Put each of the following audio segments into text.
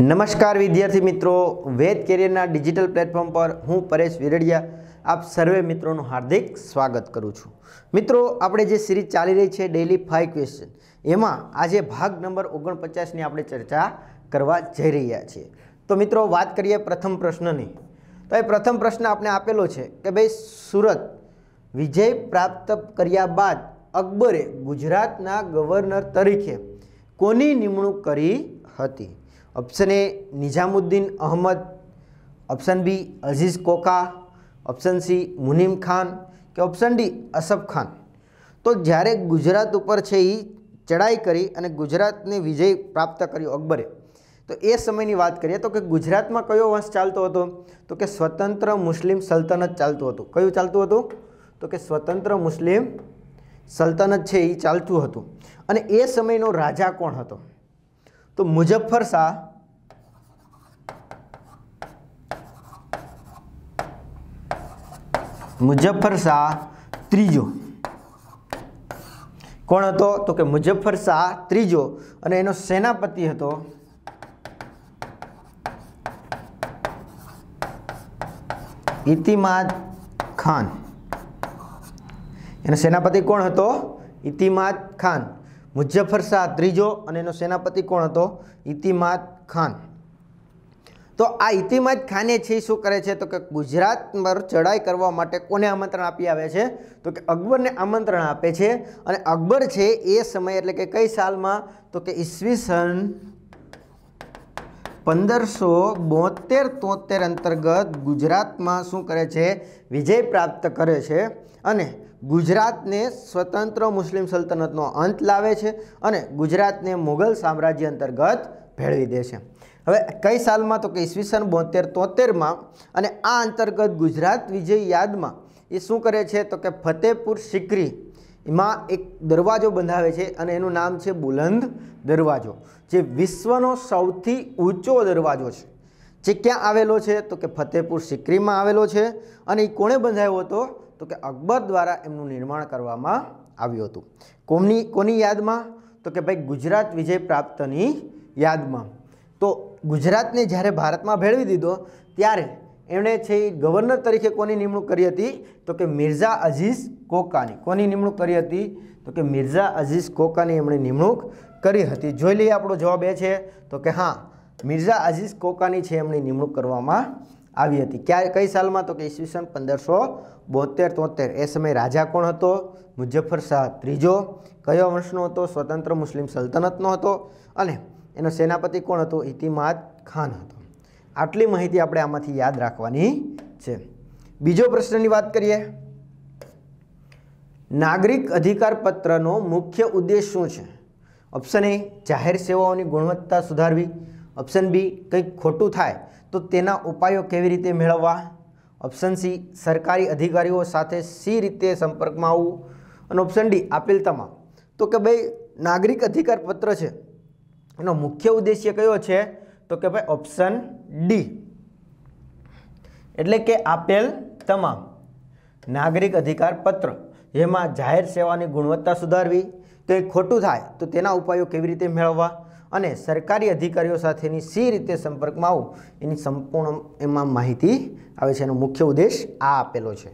નમસ્કાર વિદ્યાર્થી મિત્રો વેદ કેરિયરના ડિજિટલ પ્લેટફોર્મ પર હું પરેશ વિરડિયા આપ સર્વે મિત્રોનું હાર્દિક સ્વાગત કરું છું મિત્રો આપણે જે સિરીઝ ચાલી રહી છે ડેલી ફાઇવ ક્વેશ્ચન એમાં આજે ભાગ નંબર ઓગણપચાસની આપણે ચર્ચા કરવા જઈ રહ્યા છીએ તો મિત્રો વાત કરીએ પ્રથમ પ્રશ્નની તો એ પ્રથમ પ્રશ્ન આપણે આપેલો છે કે ભાઈ સુરત વિજય પ્રાપ્ત કર્યા બાદ અકબરે ગુજરાતના ગવર્નર તરીકે કોની નિમણૂક કરી હતી option A Nizamuddin Ahmad option B Aziz Koka option C Munim Khan કે ઓપ્શન ડી અસફ ખાન તો જ્યારે ગુજરાત ઉપર છે એ ચડાઈ કરી અને ગુજરાતને વિજય પ્રાપ્ત કર્યો અકબરે તો એ સમયની વાત કરીએ તો કે ગુજરાતમાં કયો વંશ ચાલતો હતો તો કે સ્વતંત્ર મુસ્લિમ સલ્તનત ચાલતું હતું કયું ચાલતું હતું તો કે સ્વતંત્ર મુસ્લિમ સલ્તનત છે એ ચાલતું હતું અને એ સમયનો રાજા કોણ હતો તો મુઝફ્ફર શાહ મુઝફ્ફર શાહ ત્રીજો કોણ હતો તો કે મુઝફ્ફર શાહ ત્રીજો અને એનો સેનાપતિ હતો ઇતિમાદ ખાન એનો સેનાપતિ કોણ હતો ઇતિમાદ ખાન મુઝફ્ફર શાહ ત્રીજો અને એનો સેનાપતિ કોણ હતો ઇતિમાદ ખાન તો આ ઇતિમાદ ખાને છે શું કરે છે તો કે ગુજરાત પર ચડાઈ કરવા માટે કોને આમંત્રણ આપી આવે છે તો કે અકબરને આમંત્રણ આપે છે અને અકબર છે એ સમયે એટલે કે કઈ સાલમાં તો કે ઈસવીસન પંદરસો બોતેર તોતેર અંતર્ગત ગુજરાતમાં શું કરે છે વિજય પ્રાપ્ત કરે છે અને ગુજરાતને સ્વતંત્ર મુસ્લિમ સલ્તનતનો અંત લાવે છે અને ગુજરાતને મુગલ સામ્રાજ્ય અંતર્ગત ભેળવી દે છે હવે કઈ સાલમાં તો કે ઈસવીસન બોતેર તોતેરમાં અને આ અંતર્ગત ગુજરાત વિજય યાદમાં એ શું કરે છે તો કે ફતેહપુર સિકરી એમાં એક દરવાજો બંધાવે છે અને એનું નામ છે બુલંદ દરવાજો જે વિશ્વનો સૌથી ઊંચો દરવાજો છે જે ક્યાં આવેલો છે તો કે ફતેહપુર સિક્રીમાં આવેલો છે અને એ કોણે બંધાયો હતો તો કે અકબર દ્વારા એમનું નિર્માણ કરવામાં આવ્યું હતું કોમની કોની યાદમાં તો કે ભાઈ ગુજરાત વિજય પ્રાપ્તની યાદમાં તો ગુજરાતને જ્યારે ભારતમાં ભેળવી દીધો ત્યારે એમણે છે ગવર્નર તરીકે કોની નિમણૂક કરી હતી તો કે મિર્ઝા અઝીઝ કોકાની કોની નિમણૂક કરી હતી તો કે મિર્ઝા અઝીઝ કોકાની એમણે નિમણૂક કરી હતી જોઈ લઈએ આપણો જવાબ એ છે તો કે હા મિર્ઝા અઝીઝ કોકાની છે એમની નિમણૂક કરવામાં આવી હતી ક્યારે કઈ સાલમાં તો કે ઈસવીસન પંદરસો બોતેર તોતેર એ સમયે રાજા કોણ હતો મુઝફ્ફર શાહ ત્રીજો કયો વંશનો હતો સ્વતંત્ર મુસ્લિમ સલ્તનતનો હતો અને એનો સેનાપતિ કોણ હતો ઇતિમાદ ખાન હતો આટલી માહિતી આપણે આમાંથી યાદ રાખવાની છે બીજો પ્રશ્નની વાત કરીએ નાગરિક અધિકાર પત્રનો મુખ્ય ઉદ્દેશ શું છે ઓપ્શન એ જાહેર સેવાઓની ગુણવત્તા સુધારવી ઓપ્શન બી કંઈક ખોટું થાય તો તેના ઉપાયો કેવી રીતે મેળવવા ઓપ્શન સી સરકારી અધિકારીઓ સાથે સી રીતે સંપર્કમાં આવવું અને ઓપ્શન ડી આપેલ તમામ તો કે ભાઈ નાગરિક અધિકાર પત્ર છે એનો મુખ્ય ઉદ્દેશ્ય કયો છે તો કે ભાઈ ઓપ્શન ડી એટલે કે આપેલ તમામ નાગરિક અધિકાર પત્ર જેમાં જાહેર સેવાની ગુણવત્તા સુધારવી તો એ ખોટું થાય તો તેના ઉપાયો કેવી રીતે મેળવવા અને સરકારી અધિકારીઓ સાથેની સી રીતે સંપર્કમાં આવું એની સંપૂર્ણ એમાં માહિતી આવે છે એનો મુખ્ય ઉદ્દેશ આ આપેલો છે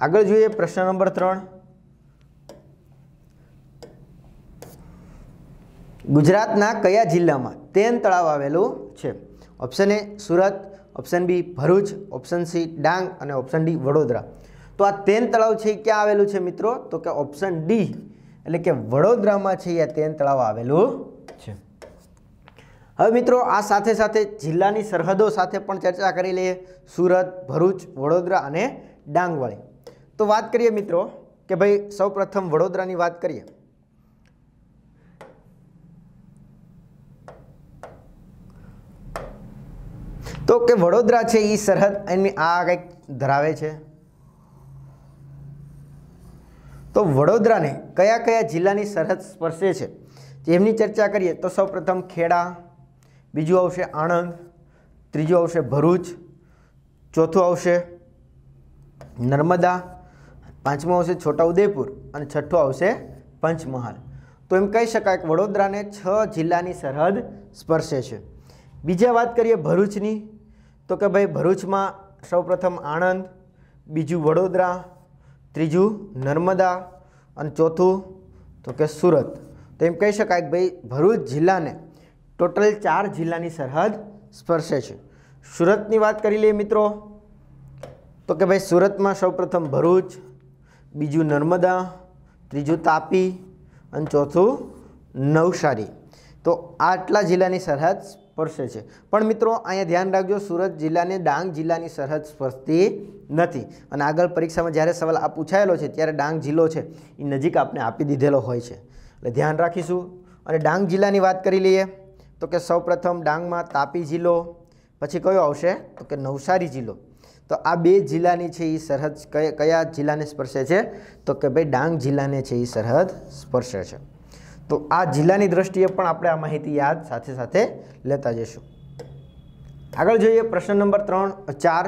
આગળ જોઈએ પ્રશ્ન નંબર ત્રણ ગુજરાતના કયા જિલ્લામાં તેન તળાવ આવેલું છે option A Surat option B Bharuch option C Dang અને ઓપ્શન ડી વડોદરા તો આ તેન તળાવ છે એ ક્યાં આવેલું છે મિત્રો તો કે ઓપ્શન ડી એટલે કે વડોદરામાં છે એ તેન તળાવ આવેલું છે હવે મિત્રો આ સાથે સાથે જિલ્લાની સરહદો સાથે પણ ચર્ચા કરી લઈએ સુરત ભરૂચ વડોદરા અને ડાંગવાળી તો વાત કરીએ મિત્રો કે ભાઈ સૌપ્રથમ વડોદરાની વાત કરીએ મિત્રો કે વડોદરા છે એ સરહદ એની આ કંઈક ધરાવે છે તો વડોદરાને કયા કયા જિલ્લાની સરહદ સ્પર્શે છે એમની ચર્ચા કરીએ તો સૌપ્રથમ ખેડા બીજું આવશે આણંદ ત્રીજું આવશે ભરૂચ ચોથું આવશે નર્મદા પાંચમું આવશે છોટાઉદેપુર અને છઠ્ઠું આવશે પંચમહાલ તો એમ કહી શકાય કે વડોદરાને છ જિલ્લાની સરહદ સ્પર્શે છે બીજા વાત કરીએ ભરૂચની તો કે ભાઈ ભરૂચમાં સૌપ્રથમ આણંદ બીજું વડોદરા ત્રીજું નર્મદા અને ચોથું તો કે સુરત તો એમ કહી શકાય કે ભાઈ ભરૂચ જિલ્લાને ટોટલ ચાર જિલ્લાની સરહદ સ્પર્શે છે સુરતની વાત કરી લઈએ મિત્રો તો કે ભાઈ સુરતમાં સૌપ્રથમ ભરૂચ બીજું નર્મદા ત્રીજું તાપી અને ચોથું નવસારી તો આટલા જિલ્લાની સરહદ પડશે છે પણ મિત્રો અહીંયા ધ્યાન રાખજો સુરત જિલ્લાને ડાંગ જિલ્લાની સરહદ સ્પર્શતી નથી અને આગળ પરીક્ષામાં જ્યારે સવાલ આ પૂછાયેલો છે ત્યારે ડાંગ જિલ્લો છે એ નજીક આપણે આપી દીધેલો હોય છે એટલે ધ્યાન રાખીશું અને ડાંગ જિલ્લાની વાત કરી લઈએ તો કે સૌપ્રથમ ડાંગમાં તાપી જિલ્લો પછી કયો આવશે તો કે નવસારી જિલ્લો તો આ બે જિલ્લાની છે એ સરહદ કયા કયા જિલ્લાને સ્પર્શે છે તો કે ભાઈ ડાંગ જિલ્લાને છે એ સરહદ સ્પર્શે છે તો આ જિલ્લાની દ્રષ્ટિએ પણ આપણે આ માહિતી યાદ સાથે સાથે લેતા જઈશું આગળ જોઈએ પ્રશ્ન નંબર ત્રણ ચાર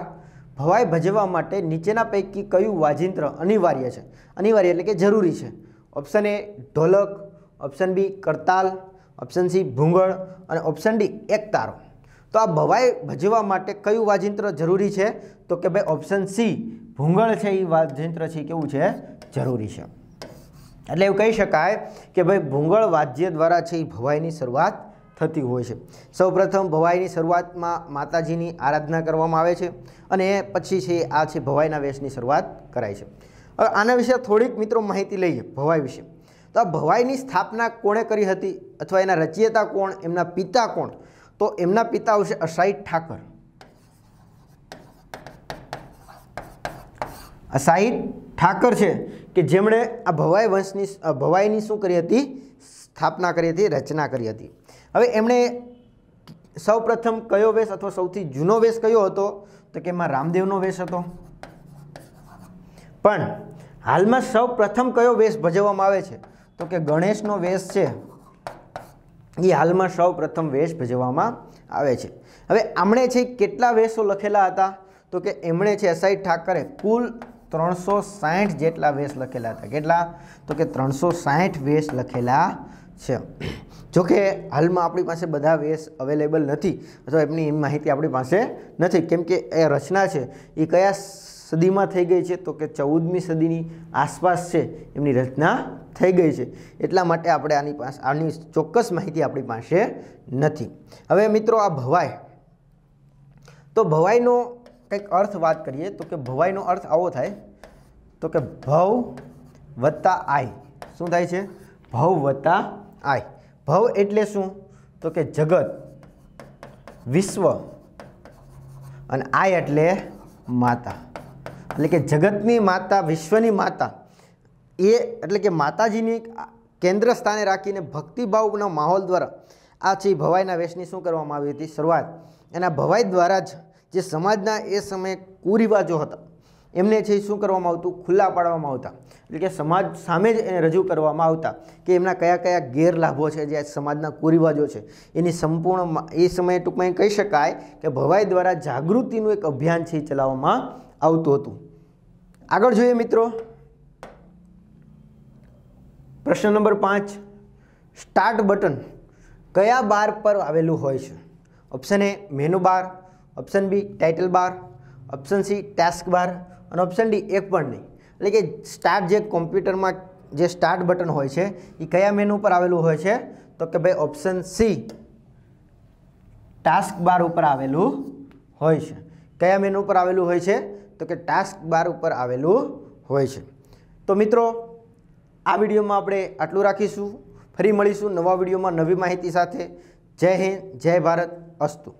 ભવાઈ ભજવવા માટે નીચેના પૈકી કયું વાજિંત્ર અનિવાર્ય છે અનિવાર્ય એટલે કે જરૂરી છે ઓપ્શન એ ઢોલક ઓપ્શન બી કરતાલ ઓપ્શન સી ભૂંગળ અને ઓપ્શન ડી એકતારો તો આ ભવાઈ ભજવવા માટે કયું વાજિંત્ર જરૂરી છે તો કે ભાઈ ઓપ્શન સી ભૂંગળ છે એ વાજિંત્ર છે કેવું છે જરૂરી છે એટલે એવું કહી શકાય કે ભાઈ ભૂંગળ વાદ્ય દ્વારા છે એ ભવાઈની શરૂઆત થતી હોય છે સૌપ્રથમ ભવાઈની શરૂઆતમાં માતાજીની આરાધના કરવામાં આવે છે અને પછી છે આ છે ભવાઈના વેશની શરૂઆત કરાય છે હવે આના વિશે થોડીક મિત્રો માહિતી લઈએ ભવાઈ વિશે તો આ ભવાઈની સ્થાપના કોણે કરી હતી અથવા એના રચયિતા કોણ એમના પિતા કોણ તો એમના પિતા આવશે અસાઈ ઠાકર અસાઈ ઠાકર છે કે જેમણે આ ભવાઈ વંશની ભવાઈની શું કરી હતી સ્થાપના કરી હતી રચના કરી હતી હવે એમણે સૌપ્રથમ કયો વેશ અથવા સૌથી જૂનો વેશ કયો હતો તો કે એમાં રામદેવનો વેશ હતો પણ હાલમાં સૌપ્રથમ કયો વેશ ભજવવામાં આવે છે તો કે ગણેશનો વેશ છે એ હાલમાં સૌપ્રથમ વેશ ભજવવામાં આવે છે હવે આમણે છે કેટલા વેશો લખેલા હતા તો કે એમણે છે એસઆઈ ઠાકરે કુલ ત્રણસો સાહીઠ જેટલા વેશ લખેલા હતા કેટલા તો કે ત્રણસો સાહીઠ વેશ લખેલા છે જોકે હાલમાં આપણી પાસે બધા વેશ અવેલેબલ નથી અથવા એમની માહિતી આપણી પાસે નથી કેમ કે એ રચના છે એ કયા સદીમાં થઈ ગઈ છે તો કે ચૌદમી સદીની આસપાસ છે એમની રચના થઈ ગઈ છે એટલા માટે આપણે આની પાસે આની ચોક્કસ માહિતી આપણી પાસે નથી હવે મિત્રો આ ભવાઈ તો ભવાઈનો કંઈક અર્થ વાત કરીએ તો કે ભવાઈનો અર્થ આવો થાય તો કે ભવ વત્તા આય શું થાય છે ભવ વત્તા આય ભવ એટલે શું તો કે જગત વિશ્વ અને આય એટલે માતા એટલે કે જગતની માતા વિશ્વની માતા એ એટલે કે માતાજીની કેન્દ્ર સ્થાને રાખીને ભક્તિભાવના માહોલ દ્વારા આ છે ભવાઈના વેશની શું કરવામાં આવી હતી શરૂઆત એના ભવાઈ દ્વારા જ જે સમાજના એ સમયે કુરિવાજો હતા એમને છે શું કરવામાં આવતું ખુલ્લા પાડવામાં આવતા એટલે કે સમાજ સામે જ એને રજૂ કરવામાં આવતા કે એમના કયા કયા ગેરલાભો છે જે સમાજના કુરિવાજો છે એની સંપૂર્ણ એ સમયે ટૂંકમાં કહી શકાય કે ભવાઈ દ્વારા જાગૃતિનું એક અભિયાન છે ચલાવવામાં આવતું હતું આગળ જોઈએ મિત્રો પ્રશ્ન નંબર પાંચ સ્ટાર્ટ બટન કયા બાર પર આવેલું હોય છે option A menu bar option B title bar option C task bar અને ઓપ્શન ડી એક પણ નહીં એટલે કે સ્ટાર્ટ જે કોમ્પ્યુટરમાં જે સ્ટાર્ટ બટન હોય છે એ કયા મેનુ પર આવેલું હોય છે તો કે ભાઈ ઓપ્શન સી ટાસ્ક બાર ઉપર આવેલું હોય છે કયા મેનુ ઉપર આવેલું હોય છે તો કે ટાસ્ક બાર ઉપર આવેલું હોય છે તો મિત્રો આ વિડીયોમાં આપણે આટલું રાખીશું ફરી મળીશું નવા વિડીયોમાં નવી માહિતી સાથે જય હિન્દ જય ભારત અસ્તુ